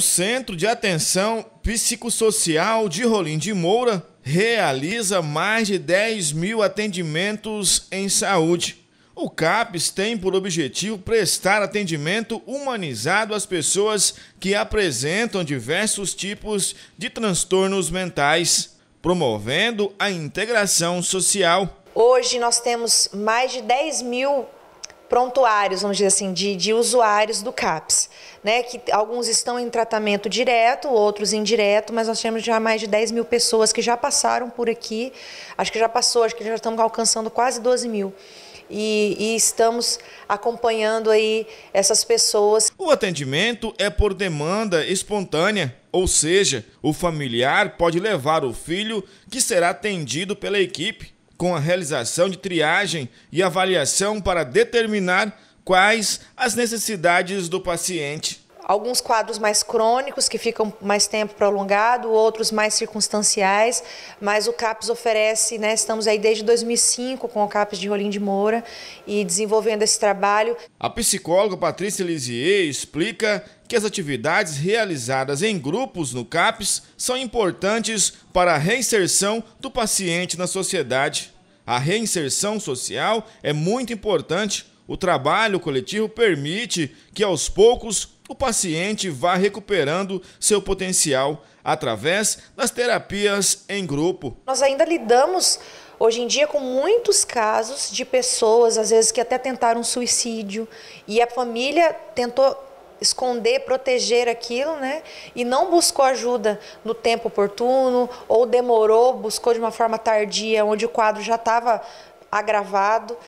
O Centro de Atenção Psicossocial de Rolim de Moura realiza mais de 10 mil atendimentos em saúde. O CAPES tem por objetivo prestar atendimento humanizado às pessoas que apresentam diversos tipos de transtornos mentais, promovendo a integração social. Hoje nós temos mais de 10 mil prontuários, vamos dizer assim, de, de usuários do CAPS, né? Que alguns estão em tratamento direto, outros indireto, mas nós temos já mais de 10 mil pessoas que já passaram por aqui, acho que já passou, acho que já estamos alcançando quase 12 mil. E, e, estamos acompanhando aí essas pessoas. O atendimento é por demanda espontânea, ou seja, o familiar pode levar o filho que será atendido pela equipe com a realização de triagem e avaliação para determinar quais as necessidades do paciente alguns quadros mais crônicos que ficam mais tempo prolongado, outros mais circunstanciais, mas o CAPS oferece, né, estamos aí desde 2005 com o CAPS de Rolim de Moura e desenvolvendo esse trabalho. A psicóloga Patrícia Lisier explica que as atividades realizadas em grupos no CAPS são importantes para a reinserção do paciente na sociedade. A reinserção social é muito importante. O trabalho coletivo permite que aos poucos o paciente vá recuperando seu potencial através das terapias em grupo. Nós ainda lidamos hoje em dia com muitos casos de pessoas, às vezes, que até tentaram suicídio e a família tentou esconder, proteger aquilo, né? E não buscou ajuda no tempo oportuno ou demorou, buscou de uma forma tardia, onde o quadro já estava agravado.